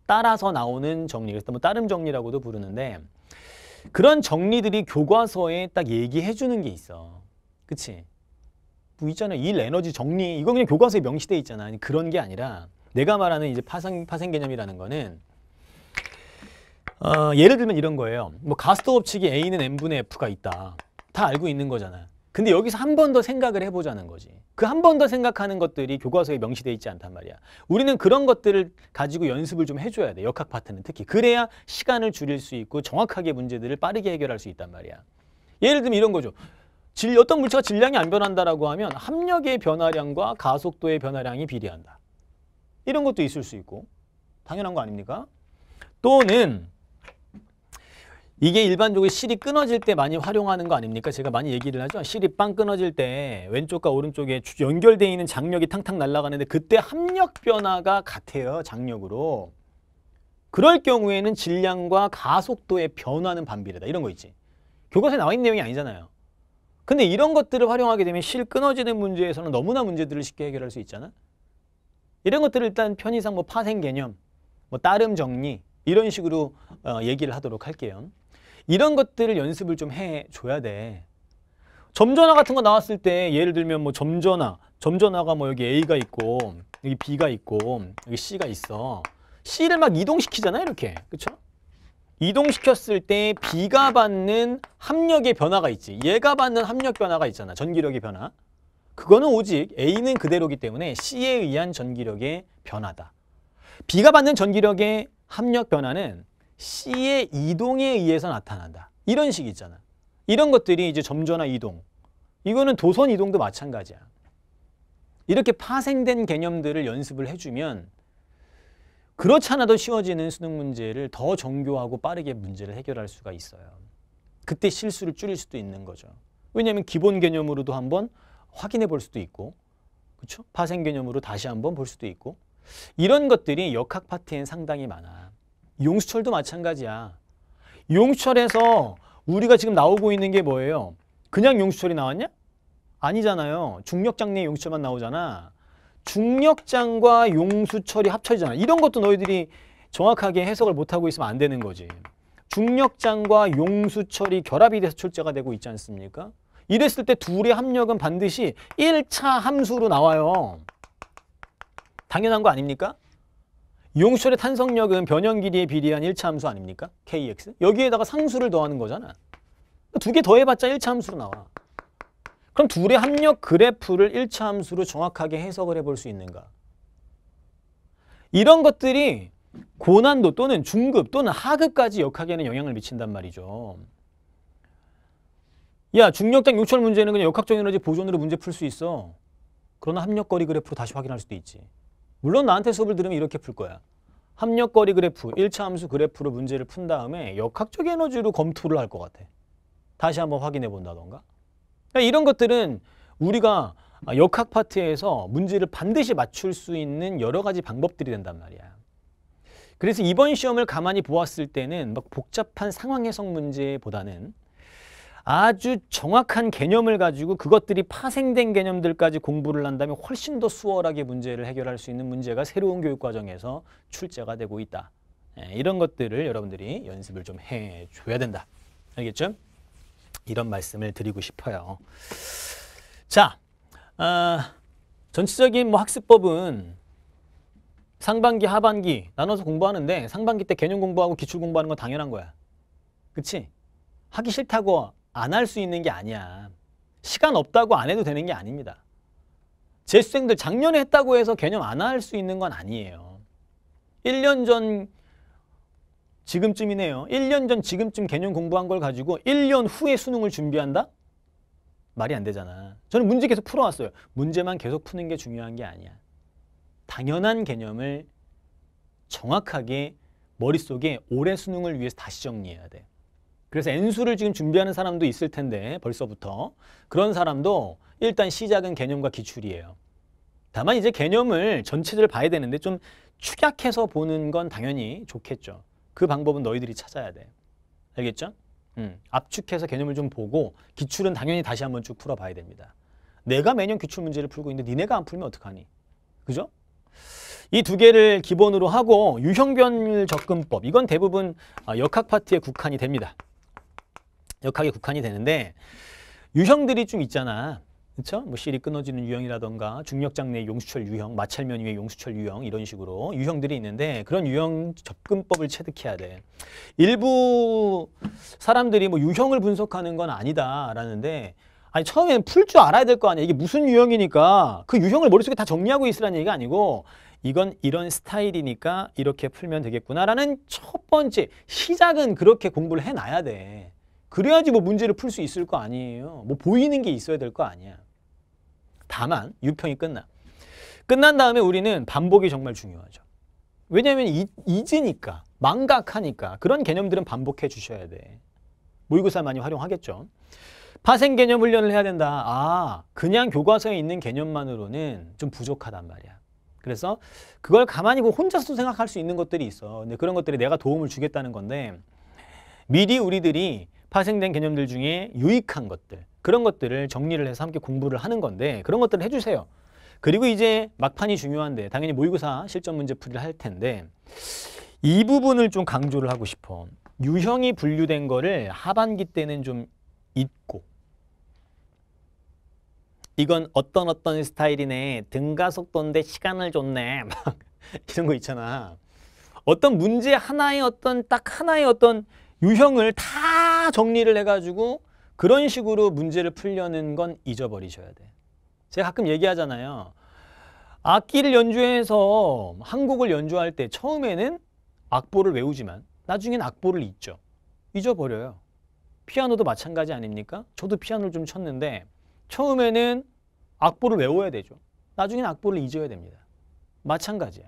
따라서 나오는 정리, 그래서 뭐 따름 정리라고도 부르는데 그런 정리들이 교과서에 딱 얘기해 주는 게 있어. 그치? 뭐 있잖아. 일 에너지 정리. 이거 그냥 교과서에 명시돼 있잖아. 그런 게 아니라 내가 말하는 이제 파생, 파생 개념이라는 거는 어, 예를 들면 이런 거예요. 뭐 가스톱 측이 A는 N분의 F가 있다. 다 알고 있는 거잖아요. 근데 여기서 한 번 더 생각을 해보자는 거지. 그 한 번 더 생각하는 것들이 교과서에 명시되어 있지 않단 말이야. 우리는 그런 것들을 가지고 연습을 좀 해줘야 돼. 역학 파트는 특히. 그래야 시간을 줄일 수 있고 정확하게 문제들을 빠르게 해결할 수 있단 말이야. 예를 들면 이런 거죠. 질, 어떤 물체가 질량이 안 변한다라고 하면 합력의 변화량과 가속도의 변화량이 비례한다. 이런 것도 있을 수 있고 당연한 거 아닙니까? 또는 이게 일반적으로 실이 끊어질 때 많이 활용하는 거 아닙니까? 제가 많이 얘기를 하죠. 실이 빵 끊어질 때 왼쪽과 오른쪽에 연결돼 있는 장력이 탕탕 날아가는데 그때 합력 변화가 같아요. 장력으로. 그럴 경우에는 질량과 가속도의 변화는 반비례다. 이런 거 있지. 교과서에 나와 있는 내용이 아니잖아요. 근데 이런 것들을 활용하게 되면 실 끊어지는 문제에서는 너무나 문제들을 쉽게 해결할 수 있잖아. 이런 것들을 일단 편의상 뭐 파생 개념, 뭐 따름 정리 이런 식으로 어, 얘기를 하도록 할게요. 이런 것들을 연습을 좀 해줘야 돼. 점전화 같은 거 나왔을 때 예를 들면 뭐 점전화, 점전화가 뭐 여기 A가 있고 여기 B가 있고 여기 C가 있어. C를 막 이동시키잖아 이렇게. 그렇죠? 이동시켰을 때 B가 받는 합력의 변화가 있지. 얘가 받는 합력 변화가 있잖아. 전기력의 변화. 그거는 오직 A는 그대로기 때문에 C에 의한 전기력의 변화다. B가 받는 전기력의 합력 변화는 C의 이동에 의해서 나타난다. 이런 식이 있잖아. 이런 것들이 이제 점전화 이동. 이거는 도선 이동도 마찬가지야. 이렇게 파생된 개념들을 연습을 해주면 그렇잖아도 쉬워지는 수능 문제를 더 정교하고 빠르게 문제를 해결할 수가 있어요. 그때 실수를 줄일 수도 있는 거죠. 왜냐하면 기본 개념으로도 한번 확인해 볼 수도 있고 그렇죠? 파생 개념으로 다시 한번 볼 수도 있고 이런 것들이 역학 파트엔 상당히 많아. 용수철도 마찬가지야. 용수철에서 우리가 지금 나오고 있는 게 뭐예요? 그냥 용수철이 나왔냐? 아니잖아요. 중력장내 용수철만 나오잖아. 중력장과 용수철이 합쳐지잖아. 이런 것도 너희들이 정확하게 해석을 못하고 있으면 안 되는 거지. 중력장과 용수철이 결합이 돼서 출제가 되고 있지 않습니까? 이랬을 때 둘의 합력은 반드시 1차 함수로 나와요. 당연한 거 아닙니까? 용시절의 탄성력은 변형 길이에 비례한 1차 함수 아닙니까? kx. 여기에다가 상수를 더하는 거잖아. 두 개 더해봤자 1차 함수로 나와. 그럼 둘의 합력 그래프를 1차 함수로 정확하게 해석을 해볼 수 있는가? 이런 것들이 고난도 또는 중급 또는 하급까지 역학에는 영향을 미친단 말이죠. 야 중력장 요철 문제는 그냥 역학적 에너지 보존으로 문제 풀 수 있어. 그러나 합력거리 그래프로 다시 확인할 수도 있지. 물론 나한테 수업을 들으면 이렇게 풀 거야. 합력거리 그래프, 1차 함수 그래프로 문제를 푼 다음에 역학적 에너지로 검토를 할 것 같아. 다시 한번 확인해 본다던가. 그러니까 이런 것들은 우리가 역학 파트에서 문제를 반드시 맞출 수 있는 여러 가지 방법들이 된단 말이야. 그래서 이번 시험을 가만히 보았을 때는 막 복잡한 상황 해석 문제보다는 아주 정확한 개념을 가지고 그것들이 파생된 개념들까지 공부를 한다면 훨씬 더 수월하게 문제를 해결할 수 있는 문제가 새로운 교육과정에서 출제가 되고 있다. 예, 이런 것들을 여러분들이 연습을 좀 해줘야 된다. 알겠죠? 이런 말씀을 드리고 싶어요. 자, 어, 전체적인 뭐 학습법은 상반기, 하반기 나눠서 공부하는데 상반기 때 개념 공부하고 기출 공부하는 건 당연한 거야. 그치? 하기 싫다고 안할수 있는 게 아니야. 시간 없다고 안 해도 되는 게 아닙니다. 재수생들 작년에 했다고 해서 개념 안 할 수 있는 건 아니에요. 1년 전 지금쯤이네요. 1년 전 지금쯤 개념 공부한 걸 가지고 1년 후에 수능을 준비한다? 말이 안 되잖아. 저는 문제 계속 풀어왔어요. 문제만 계속 푸는 게 중요한 게 아니야. 당연한 개념을 정확하게 머릿속에 올해 수능을 위해서 다시 정리해야 돼. 그래서 N수를 지금 준비하는 사람도 있을 텐데 벌써부터 그런 사람도 일단 시작은 개념과 기출이에요. 다만 이제 개념을 전체를 봐야 되는데 좀 축약해서 보는 건 당연히 좋겠죠. 그 방법은 너희들이 찾아야 돼. 알겠죠? 음, 압축해서 개념을 좀 보고 기출은 당연히 다시 한번 쭉 풀어봐야 됩니다. 내가 매년 기출 문제를 풀고 있는데 니네가 안 풀면 어떡하니? 그죠? 이 두 개를 기본으로 하고 유형별 접근법 이건 대부분 아, 역학 파트의 국한이 됩니다. 역학에 국한이 되는데 유형들이 좀 있잖아. 그렇죠? 뭐 실이 끊어지는 유형이라던가 중력장 내 용수철 유형, 마찰면 위의 용수철 유형 이런 식으로 유형들이 있는데 그런 유형 접근법을 체득해야 돼. 일부 사람들이 뭐 유형을 분석하는 건 아니다라는데 아니 처음엔 풀 줄 알아야 될 거 아니야. 이게 무슨 유형이니까 그 유형을 머릿속에 다 정리하고 있으라는 얘기가 아니고 이건 이런 스타일이니까 이렇게 풀면 되겠구나라는 첫 번째 시작은 그렇게 공부를 해놔야 돼. 그래야지 뭐 문제를 풀 수 있을 거 아니에요. 뭐 보이는 게 있어야 될 거 아니야. 다만 유평이 끝나. 끝난 다음에 우리는 반복이 정말 중요하죠. 왜냐하면 잊, 으니까 망각하니까 그런 개념들은 반복해 주셔야 돼. 모의고사 많이 활용하겠죠. 파생 개념 훈련을 해야 된다. 아, 그냥 교과서에 있는 개념만으로는 좀 부족하단 말이야. 그래서 그걸 가만히 그 혼자서 생각할 수 있는 것들이 있어. 근데 그런 것들이 내가 도움을 주겠다는 건데 미리 우리들이 파생된 개념들 중에 유익한 것들 그런 것들을 정리를 해서 함께 공부를 하는 건데 그런 것들을 해주세요. 그리고 이제 막판이 중요한데 당연히 모의고사 실전 문제 풀이를 할 텐데 이 부분을 좀 강조를 하고 싶어. 유형이 분류된 거를 하반기 때는 좀 잊고 이건 어떤 어떤 스타일이네 등가속도인데 시간을 줬네 (laughs) 막 이런 거 있잖아 어떤 문제 하나의 어떤 딱 하나의 어떤 유형을 다 정리를 해가지고 그런 식으로 문제를 풀려는 건 잊어버리셔야 돼. 제가 가끔 얘기하잖아요. 악기를 연주해서 한국을 연주할 때 처음에는 악보를 외우지만 나중엔 악보를 잊죠. 잊어버려요. 피아노도 마찬가지 아닙니까? 저도 피아노를 좀 쳤는데 처음에는 악보를 외워야 되죠. 나중엔 악보를 잊어야 됩니다. 마찬가지야.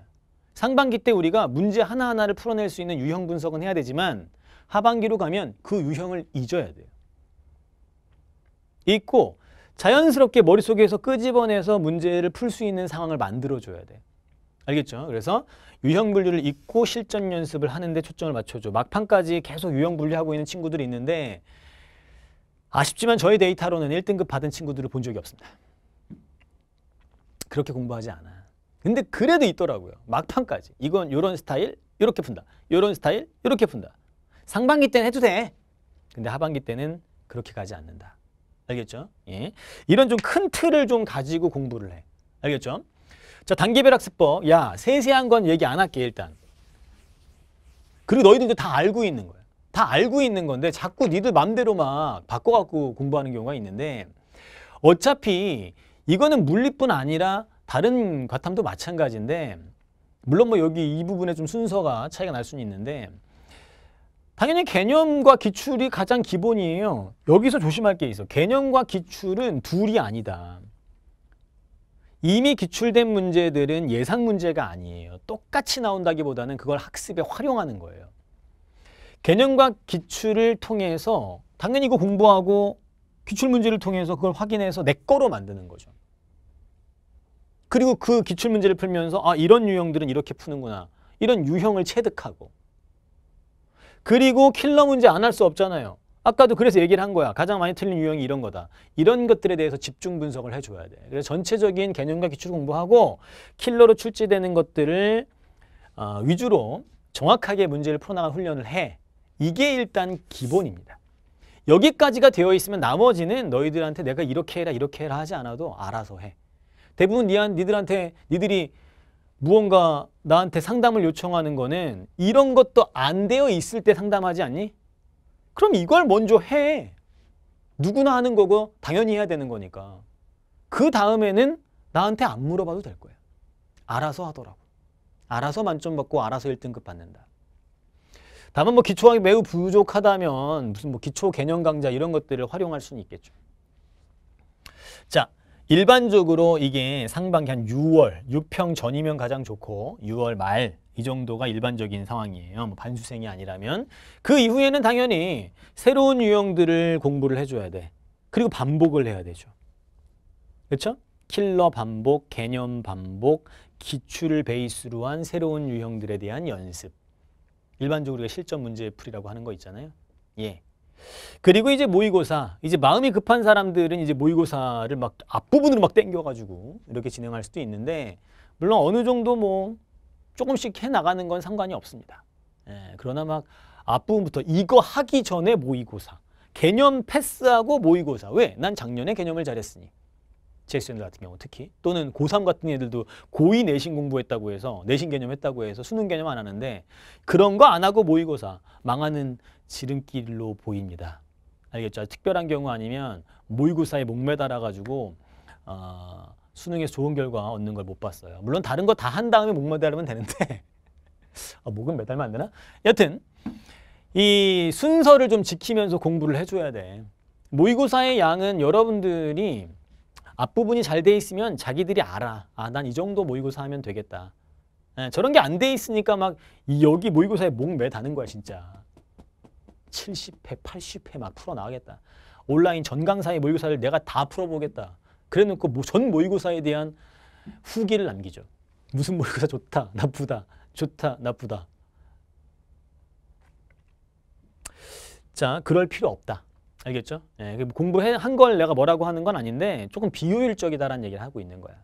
상반기 때 우리가 문제 하나하나를 풀어낼 수 있는 유형 분석은 해야 되지만 하반기로 가면 그 유형을 잊어야 돼요. 잊고 자연스럽게 머릿속에서 끄집어내서 문제를 풀 수 있는 상황을 만들어줘야 돼. 알겠죠? 그래서 유형 분류를 잊고 실전 연습을 하는데 초점을 맞춰줘. 막판까지 계속 유형 분류하고 있는 친구들이 있는데 아쉽지만 저희 데이터로는 1등급 받은 친구들을 본 적이 없습니다. 그렇게 공부하지 않아. 근데 그래도 있더라고요. 막판까지. 이건 이런 스타일, 이렇게 푼다. 이런 스타일, 이렇게 푼다. 상반기 때는 해도 돼. 근데 하반기 때는 그렇게 가지 않는다. 알겠죠? 예. 이런 좀 큰 틀을 좀 가지고 공부를 해. 알겠죠? 자, 단계별 학습법. 야, 세세한 건 얘기 안 할게, 일단. 그리고 너희들도 다 알고 있는 거야. 다 알고 있는 건데 자꾸 니들 맘대로 막 바꿔갖고 공부하는 경우가 있는데 어차피 이거는 물리뿐 아니라 다른 과탐도 마찬가지인데 물론 뭐 여기 이 부분에 좀 순서가 차이가 날 수는 있는데 당연히 개념과 기출이 가장 기본이에요. 여기서 조심할 게 있어. 개념과 기출은 둘이 아니다. 이미 기출된 문제들은 예상 문제가 아니에요. 똑같이 나온다기보다는 그걸 학습에 활용하는 거예요. 개념과 기출을 통해서 당연히 이거 공부하고 기출 문제를 통해서 그걸 확인해서 내 거로 만드는 거죠. 그리고 그 기출 문제를 풀면서 아 이런 유형들은 이렇게 푸는구나. 이런 유형을 체득하고 그리고 킬러 문제 안 할 수 없잖아요. 아까도 그래서 얘기를 한 거야. 가장 많이 틀린 유형이 이런 거다. 이런 것들에 대해서 집중 분석을 해줘야 돼. 그래서 전체적인 개념과 기출 공부하고 킬러로 출제되는 것들을 어, 위주로 정확하게 문제를 풀어나갈 훈련을 해. 이게 일단 기본입니다. 여기까지가 되어 있으면 나머지는 너희들한테 내가 이렇게 해라 이렇게 해라 하지 않아도 알아서 해. 대부분 니한, 니들한테 니들이 무언가 나한테 상담을 요청하는 거는 이런 것도 안 되어 있을 때 상담하지 않니? 그럼 이걸 먼저 해. 누구나 하는 거고 당연히 해야 되는 거니까. 그 다음에는 나한테 안 물어봐도 될 거야. 알아서 하더라고. 알아서 만점 받고 알아서 1등급 받는다. 다만 뭐 기초학이 매우 부족하다면 무슨 뭐 기초 개념 강좌 이런 것들을 활용할 수는 있겠죠. 자, 일반적으로 이게 상반기 한 6월, 6평 전이면 가장 좋고 6월 말 이 정도가 일반적인 상황이에요. 뭐 반수생이 아니라면. 그 이후에는 당연히 새로운 유형들을 공부를 해줘야 돼. 그리고 반복을 해야 되죠. 그렇죠? 킬러 반복, 개념 반복, 기출을 베이스로 한 새로운 유형들에 대한 연습. 일반적으로 실전 문제풀이라고 하는 거 있잖아요. 예. 그리고 이제 모의고사, 이제 마음이 급한 사람들은 이제 모의고사를 막 앞부분으로 막 땡겨가지고 이렇게 진행할 수도 있는데 물론 어느 정도 뭐 조금씩 해나가는 건 상관이 없습니다. 예, 그러나 막 앞부분부터 이거 하기 전에 모의고사, 개념 패스하고 모의고사. 왜? 난 작년에 개념을 잘했으니. 재수생들 같은 경우 특히 또는 고3 같은 애들도 고2 내신 공부했다고 해서 내신 개념 했다고 해서 수능 개념 안 하는데 그런 거 안 하고 모의고사 망하는 지름길로 보입니다. 알겠죠? 특별한 경우 아니면 모의고사에 목매달아 가지고 어, 수능에서 좋은 결과 얻는 걸 못 봤어요. 물론 다른 거 다 한 다음에 목매달으면 되는데 아, (laughs) 목은 매달면 안 되나? 여튼 이 순서를 좀 지키면서 공부를 해줘야 돼. 모의고사의 양은 여러분들이 앞부분이 잘 돼 있으면 자기들이 알아. 아, 난 이 정도 모의고사 하면 되겠다. 네, 저런 게 안 돼 있으니까 막 여기 모의고사에 목 매다는 거야, 진짜. 70회, 80회 막 풀어나가겠다. 온라인 전강사의 모의고사를 내가 다 풀어보겠다. 그래놓고 전 모의고사에 대한 후기를 남기죠. 무슨 모의고사 좋다, 나쁘다, 좋다, 나쁘다. 자, 그럴 필요 없다. 알겠죠? 예, 그 공부한 걸 내가 뭐라고 하는 건 아닌데 조금 비효율적이다라는 얘기를 하고 있는 거야.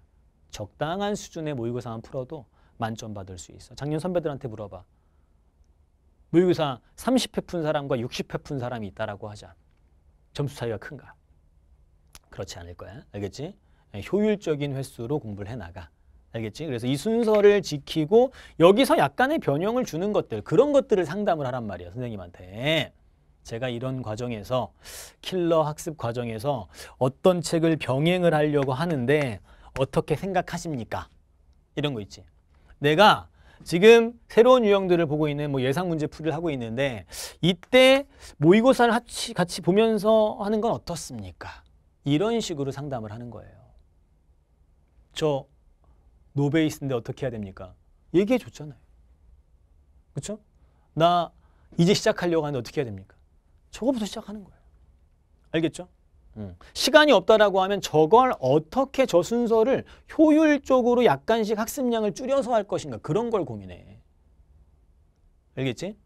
적당한 수준의 모의고사만 풀어도 만점 받을 수 있어. 작년 선배들한테 물어봐. 모의고사 30회 푼 사람과 60회 푼 사람이 있다라고 하자. 점수 차이가 큰가? 그렇지 않을 거야. 알겠지? 예, 효율적인 횟수로 공부를 해나가. 알겠지? 그래서 이 순서를 지키고 여기서 약간의 변형을 주는 것들 그런 것들을 상담을 하란 말이야. 선생님한테. 제가 이런 과정에서 킬러 학습 과정에서 어떤 책을 병행을 하려고 하는데 어떻게 생각하십니까? 이런 거 있지. 내가 지금 새로운 유형들을 보고 있는 뭐 예상 문제 풀이를 하고 있는데 이때 모의고사를 같이, 같이 보면서 하는 건 어떻습니까? 이런 식으로 상담을 하는 거예요. 저 노베이스인데 어떻게 해야 됩니까? 얘기해 줬잖아요. 그렇죠? 나 이제 시작하려고 하는데 어떻게 해야 됩니까? 저거부터 시작하는 거예요. 알겠죠? 음. 시간이 없다라고 하면 저걸 어떻게 저 순서를 효율적으로 약간씩 학습량을 줄여서 할 것인가 그런 걸 고민해. 알겠지?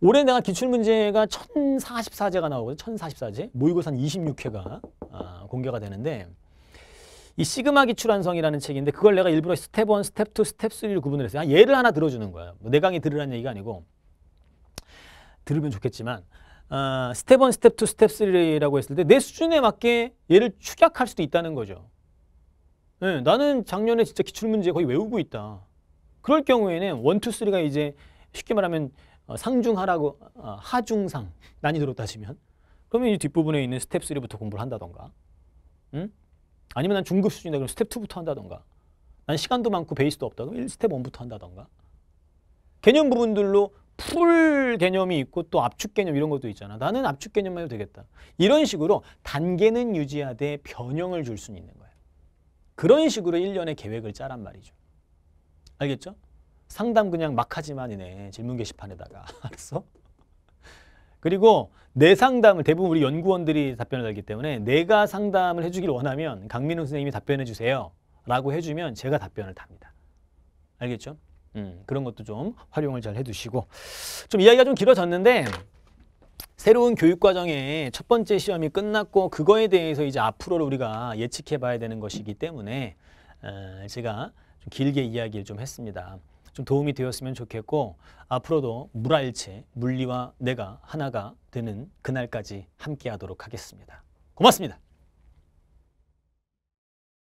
올해 내가 기출문제가 1044제가 나오거든. 1044제. 모의고사 26회가 아, 공개가 되는데 이 시그마 기출완성이라는 책인데 그걸 내가 일부러 스텝 1, 스텝 2, 스텝 3를 구분을 했어요. 아, 예를 하나 들어주는 거야. 뭐내 강의 들으라는 얘기가 아니고 들으면 좋겠지만 어, 스텝 1, 스텝 2, 스텝 3라고 했을 때 내 수준에 맞게 얘를 축약할 수도 있다는 거죠. 네, 나는 작년에 진짜 기출문제 거의 외우고 있다. 그럴 경우에는 원투 3가 이제 쉽게 말하면 어, 상중하라고 어, 하중상 난이도로 따지면 그러면 이 뒷부분에 있는 스텝 3부터 공부를 한다던가 응? 아니면 난 중급 수준이다 그럼 스텝 2부터 한다던가 난 시간도 많고 베이스도 없다 그럼 1스텝 1부터 한다던가 개념 부분들로 풀 개념이 있고 또 압축 개념 이런 것도 있잖아. 나는 압축 개념만 해도 되겠다. 이런 식으로 단계는 유지하되 변형을 줄 수는 있는 거야. 그런 식으로 1년의 계획을 짜란 말이죠. 알겠죠? 상담 그냥 막 하지만이네. 질문 게시판에다가. (laughs) 알았어? 그리고 내 상담을 대부분 우리 연구원들이 답변을 달기 때문에 내가 상담을 해주길 원하면 강민우 선생님이 답변해 주세요. 라고 해주면 제가 답변을 답니다. 알겠죠? 음, 그런 것도 좀 활용을 잘 해두시고 좀 이야기가 좀 길어졌는데 새로운 교육과정의 첫 번째 시험이 끝났고 그거에 대해서 이제 앞으로 우리가 예측해 봐야 되는 것이기 때문에 어, 제가 좀 길게 이야기를 좀 했습니다. 좀 도움이 되었으면 좋겠고 앞으로도 물알체 물리와 내가 하나가 되는 그날까지 함께하도록 하겠습니다. 고맙습니다.